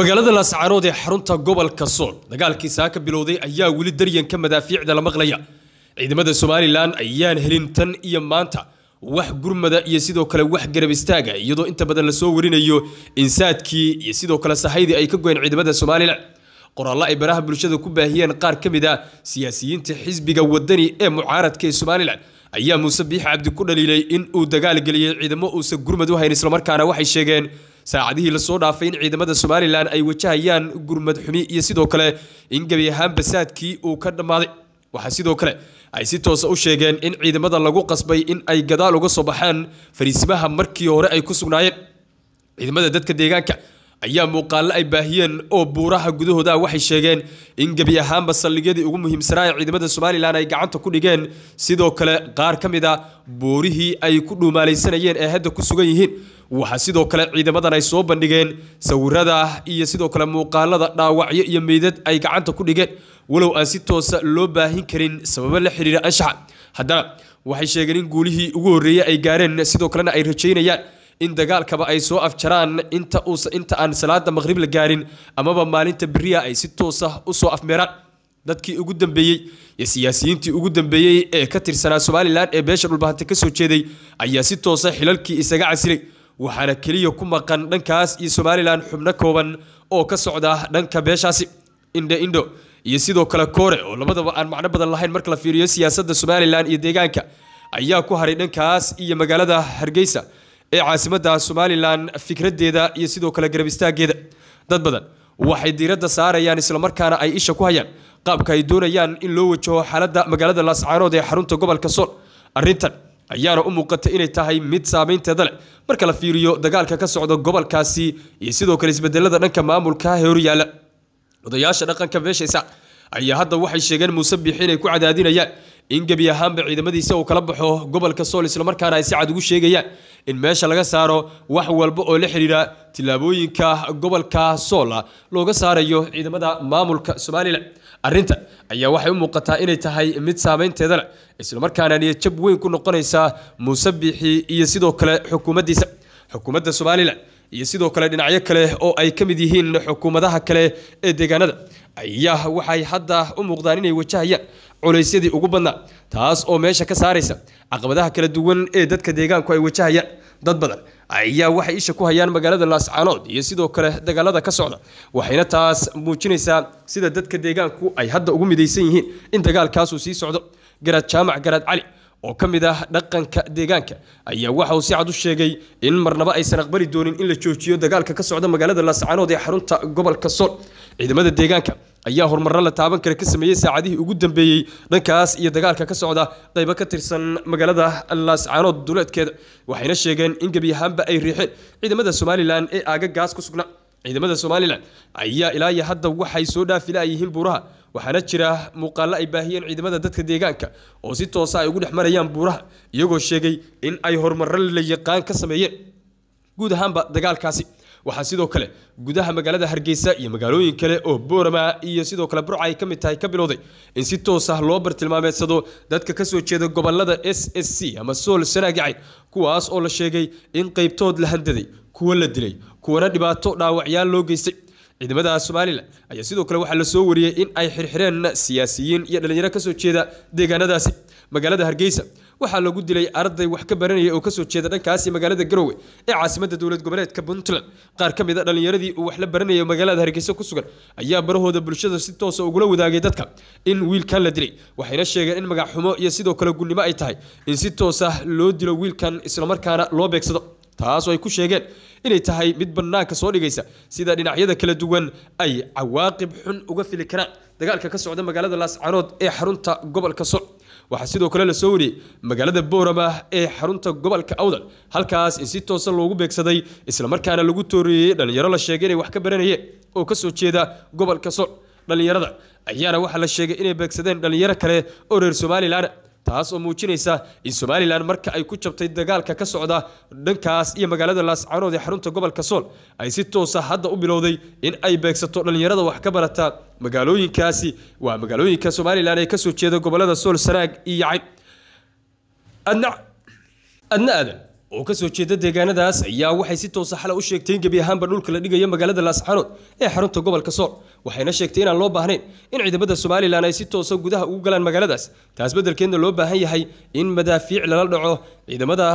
magaalada laascaanood ee xarunta gobolka sool dagaalkii saaka bilowday ayaa weli daryanka madaafiicda la maqlaya ciidamada somalilan ayaan helin tan iyo maanta wax gurmada iyo sidoo kale wax garab istaaga iyadoo inta badan lasoo warinayo insaadkii iyo sidoo kale sahaydii ay ka goyeen ciidamada somalilan qoraallo ay baraha bulshada ku baahiyeen qaar ka mid ah siyaasiyiinta xisbiga wadani ee mucaaradka ee somalilan ayaa muuse biix cabdi ku dhaliilay in uu dagaal geliyey ciidamo uusan gurmad u hayn islamarkaana waxay sheegeen saacadihii lasoo dhaafay in ciidamada somalilan ay wajahayaan gurmad xumi iyo sidoo kale in gebi ahaan basaadkii uu ka dhammaaday waxaa sidoo kale ay si toosa ah u sheegeen in ciidamada lagu qasbay in ay gadaal uga soo baxaan fariisimaha markii hore ay ku sugnaayeen ciidamada dadka deegaanka ayaa muuqaallo ay baahiyeen oo buuraha gudahooda waxay sheegeen in gebi ahaanba saldhigyadii ugu muhiimsanaa ee ciidamada somaalilan ay gacanta ku dhigeen sidoo kale qaar ka mid a ah buurihii ay ku dhuumaalaysanayeen ee hadda ku sugan yihiin waxaa sidoo kale ciidamadan ay soo bandhigeen sawirada ah iyo sidoo kale muuqaalada dhaawacyo iyo meydad ay gacanta ku dhigeen walow aan si toosa ah loo baahin karin sababo la xidhiira anshaxa haddana waxay sheegeen in guulihii ugu horreeyey ay gaareen sidoo kalena ay rajaynayaan in dagaalkaba ay soo afjaraan inta aan salaada maqrib la gaarin amaba maalinta beriya ay si toosa ah usoo afmeeraan dadkii ugu dambeeyey iyo siyaasiyiintii ugu dambeeyey ee ka tirsanaa somalilan ee beesha dhulbahante kasoo jeeday ayaa si toosa ah xilalkii isaga casilay waxaana keliya ku maqan dhankaas iyo somalilan xubno kooban oo ka socda dhanka beeshaasi indhe indho iyo sidoo kale koore oo labadaba aan macno badan lahayn marka la fiiriyo siyaasadda somalilan iyo deegaanka ayaa ku haray dhankaas iyo magaalada hargeysa ee caasimadda somalilan fikraddeeda iyo sidoo kale garab istaaggeeda dad badan waxay diiradda saarayaan islamarkaana ay isha ku hayaan qaabka ay doonayaan in loo wajaho xaalada magaalada laascaanood ee xarunta gobolka sool arrintan ayaana u muuqata inay tahay mid saameynteeda leh marka la fiiriyo dagaalka ka socda gobolkaasi iyo sidoo kale isbedelada dhanka maamulka horyaalla odayaasha dhaqanka beeshaysa ayaa hadda waxay sheegeen muuse biixi inay ku cadaadinayaan in gebi ahaanba ciidamadiisa uu kala baxo gobolka sool islamarkaana ay si cad ugu sheegayaan in meesha laga saaro wax walba oo la xidhiira tillaabooyinka gobolka sool ah. looga saarayo ciidamada maamulka somalilan arrinta ayaa waxay u muuqataa inay tahay mid saameynteeda leh islamarkaana niyajab weyn ku noqonaysa muuse biixi iyo sidoo kale xukuumaddiisa xukuumadda somaalilan iyo sidoo kale dhinacyo kale oo ay ka mid yihiin xukuumadaha kale ee deegaanada ayaa waxay hadda u muuqdaan inay wajahayaan culaysyadii ugu badnaa taas oo meesha ka saaraysa caqabadaha kala duwan ee dadka deegaanku ay wajahayaan dad badan ayaa waxay isha ku hayaan magaalada laascaanood iyo sidoo kale dagaalada ka socda waxayna taas muujinaysaa sida dadka deegaanku ay hadda ugu midaysan yihiin in dagaalkaasuu sii socdo garad jaamac garaad cali oo ka mid ah dhaqanka deegaanka ayaa waxa uu si cad u sheegay in marnaba aysan aqbali doonin in la joojiyo dagaalka ka socda magaalada laascaanood ee xarunta gobolka sool ciidamada deegaanka ayaa horumarro la taaban kara ka sameeyey saacadihii ugu dambeeyey dhankaas iyo dagaalka ka socda qaybo ka tirsan magaalada laascaanood duleedkeeda waxayna sheegeen in gebi ahaanba ay riixeen ciidamada somalilan ee aagagaas ku sugnaa ciidamada somalilan ayaa ilaa iyo hadda waxay soo dhaafilaayihiin buuraha waxaana jira muuqaallo ay baahiyeen ciidamada dadka deegaanka oo si toosa ay ugu dhex marayaan buuraha iyagoo sheegay in ay horumarro la yaqaan ka sameeyeen guud ahaanba dagaalkaasi waxaa sidoo kale gudaha magaalada hargeysa iyo magaalooyin kale oo boorama iyo sidoo kale burca ay ka mid tahay ka bilowday in si toos ah loo bartilmaameedsado dadka kasoo jeeda gobolada s s c ama sool sanaagacayn kuwaas oo la sheegay in qaybtood la handaday kuwo la dilay kuwana dhibaato dhaawacyaal loo geystay ciidamada somalilan ayaa sidoo kale waxaa lasoo wariyey in ay xirxireen siyaasiyiin iyo dhallinyaro kasoo jeeda deegaanadaasi magaalada hargeysa waxaa lagu dilay arday wax ka baranaya oo kasoo jeeda dhankaasi magaalada garowe ee caasimada dowlad goboleedka puntland qaar ka mid a ah dhallinyaradii uu wax la baranaya magaalada hargeysa ku sugan ayaa barahooda bulshada si toosa ah ugula wadaagay dadka in wiilkan la dilay waxayna sheegeen in magac iyo sidoo kale gunnimo ay tahay in si toosa ah loo dilo wiilkan islamarkaana loo beegsado taasoo ay ku sheegeen inay tahay mid bannaanka soo dhigaysa sida dhinacyada kala duwan ay cawaaqib xun uga fili karaan dagaalka ka socda magaalada laascaanood ee xarunta gobolka sol waxaa sidoo kale lasoo soo wariyey magaalada booramah ee xarunta gobolka awdal halkaas in si toosa loogu beegsaday islamarkaana lagu tooreeyey dhallinyaro la sheegay inay wax ka baranayeen oo ka soo jeeda gobolka sol dhallinyarada ayaana waxaa la sheegay inay beegsadeen dhallinyaro kale oo reer somalilan taas oo muujinaysa in somalilan marka ay ku jabtay dagaalka ka socda dhankaas iyo magaalada laascaanood ee xarunta gobolka sool ay si toosa ah hadda u bilowday in ay beegsato dhallinyarada wax ka barata magaalooyinkaasi waa magaalooyinka somalilan ee ka soo jeeda gobollada sool sanaag iyo yacyn adna aadan oo ka soo jeeda deegaanadaas ayaa waxay si toosa ah xala u sheegtay in gebi ahaanba dhulka la dhigayo magaalada laascaanood ee xarunta gobolka sool waxayna sheegtay inaan loo baahnayn in ciidamada somalilan ay si toosa ah gudaha ugu galaan magaaladaas taas beddelkeedna loo baahan yahay in madaafiic lala dhaco ciidamada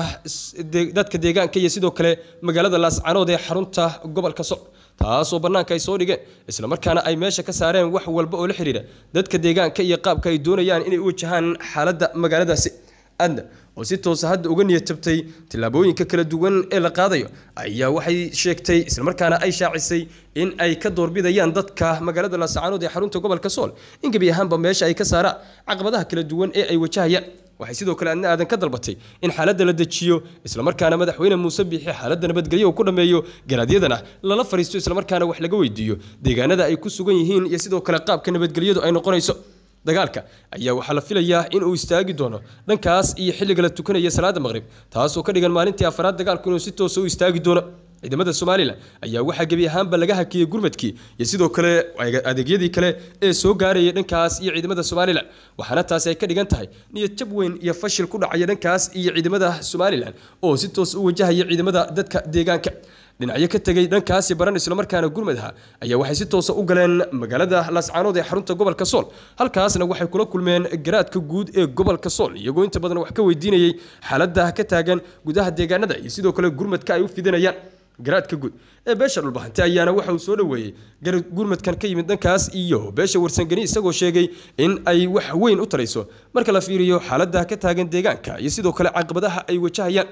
dadka deegaanka iyo sidoo kale magaalada laascaanood ee xarunta gobolka sool taasoo bannaanka ay soo dhigeen isla markaana ay meesha ka saareen wax walba oo la xidhiidha dadka deegaanka iyo qaabka ay doonayaan inay u wajahaan xaaladda magaaladaasi adna oo si toosa ah hadda uga niyatabtay jabtay tillaabooyinka kala duwan ee la qaadayo ayaa waxay sheegtay islamarkaana ay shaacisay in ay ka doorbidayaan dadka magaalada laascaanood ee xarunta gobolka sool in gebi ahaanba meesha ay ka saaraan caqabadaha kala duwan ee ay wajahayaan waxay sidoo kale adna aadan ka dalbatay in xaaladda la dejiyo islamarkaana madaxweyne muuse biixi xaaladda nabadgelyo uu ku dhammeeyo garaadyadana ah lala fariisto islamarkaana wax laga weydiiyo deegaanada ay ku sugan yihiin iyo sidoo kale qaabka nabadgelyadu ay noqonayso dagaalka ayaa waxaa la filayaa inuu istaagi doono dhankaas iyo xilliga la tukanaya salaada maqrib taasoo ka dhigan maalintii afraad dagaalku inuu si toosa ah u istaagi doono ciidamada somalilan ayaa waxaa gebi ahaanba laga hakiyey gurmadkii iyo sidoo kale adeegyadii kale ee soo gaarayay dhankaas iyo ciidamada somalilan waxaana taasi ay ka dhigan tahay niyad jab weyn iyo fashil ku dhacaya dhankaas iyo ciidamada somalilan oo si toos ah u wajahaya ciidamada dadka deegaanka dhinacyo ka tegay dhankaasi baran islamarkaana gurmadha ayaa waxay si toosa u galeen magaalada laascaanood ee xarunta gobolka sool halkaasna waxay kula kulmeen garaadka guud ee gobolka sool iyagoo inta badan wax ka weydiinayay xaalada ka taagan gudaha deegaanada iyo sidoo kale gurmadka ay u fidinayaan garaadka guud ee beesha dhulbahante ayaana waxa uu soo dhoweeyey gurmadkan ka yimid dhankaas iyo beesha warsangeni isagoo sheegay in ay wax weyn u tarayso marka la fiiriyo xaalada ka taagan deegaanka iyo sidoo kale caqabadaha ay wajahayaan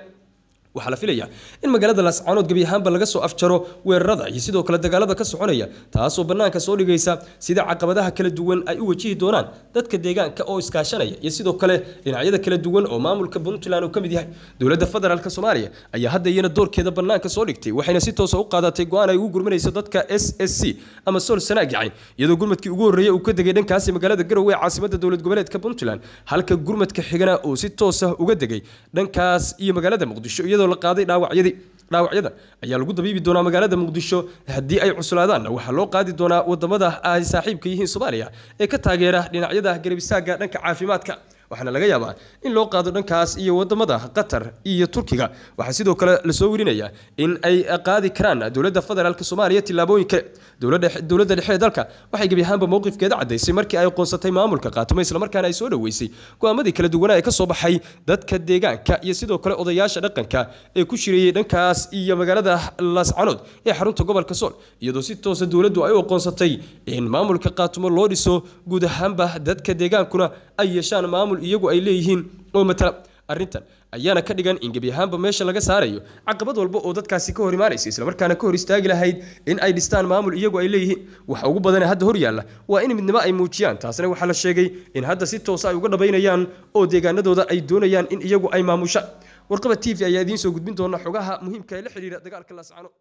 waxaa la filaya in magaalada laascaanood gebi ahaanba laga soo afjaro weerarada iyo sidoo kale dagaalada ka soconaya taasoo bannaanka soo dhigaysa sida caqabadaha kala duwan ay u wajihi doonaan dadka deegaanka oo iskaashanaya iyo sidoo kale dhinacyada kala duwan oo maamulka puntland uu ka mid yahay dowladda federaalk soomaaliya ayaa hadda iyana doorkeeda bannaanka soo dhigtay waxayna si toosa ah u qaadatay go-aan ay ugu gurmanayso dadka s s c ama sool sanaagicay iyadoo gurmadkii ugu horreeyey uu ka degay dhankaasi magaalada garowe ee dowlad goboleedka puntland halka gurmadka xigana uu si toosa ah uga degay dhankaas iyo magaalada muqdisho iyadoo la qaaday dhaawacyadii dhaawacyada ayaa lagu dabiibi doonaa magaalada muqdisho haddii ay cuslaadaanna waxaa loo qaadi doonaa wadamada ay saaxiibka yihiin soomaaliya ee ka taageera dhinacyada garabisaaga dhanka caafimaadka waxaana laga yaabaa in loo qaado dhankaas iyo wadamada qatar iyo turkiga waxaa sidoo kale lasoo werinayaa in ay qaadi karaan dowlada federaalk soomaaliya tilaabooyin kale dowlada dhexe ee dalka waxay gebi ahaanba mowqifkeeda cadaysay markii ay aqoonsatay maamulka qaatumo islamarkaana ay soo dhoweysay go-aamadii kala duwanaa ee kasoo baxay dadka deegaanka iyo sidoo kale odayaasha dhaqanka ee ku shireeyey dhankaas iyo magaalada laascanood ee xarunta gobolka sool iyadoo si toosa dowladdu ay u aqoonsatay in maamulka qaatumo loo dhiso guud ahaanba dadka deegaankuna ay yeeshaan maamul aqoon iyagu ay leeyihiin oo matala arrintan ayaana ka dhigan in gebi ahaanba meesha laga saarayo caqabad walba oo dadkaasi ka hor imaanaysa islamarkaana ka hor istaagi lahayd in ay dhistaan maamul iyagu ay leeyihiin waxa ugu badane hadda hor yaalla waa in midnimo ay muujiyaan taasna waxaa la sheegay in hadda si toosa ah ay uga dhabaynayaan oo deegaanadooda ay doonayaan in iyagu ay maamushaan warqaba t v ayaa idiin soo gudbin doona xogaha muhiimka ee la xidhiira dagaalka laascano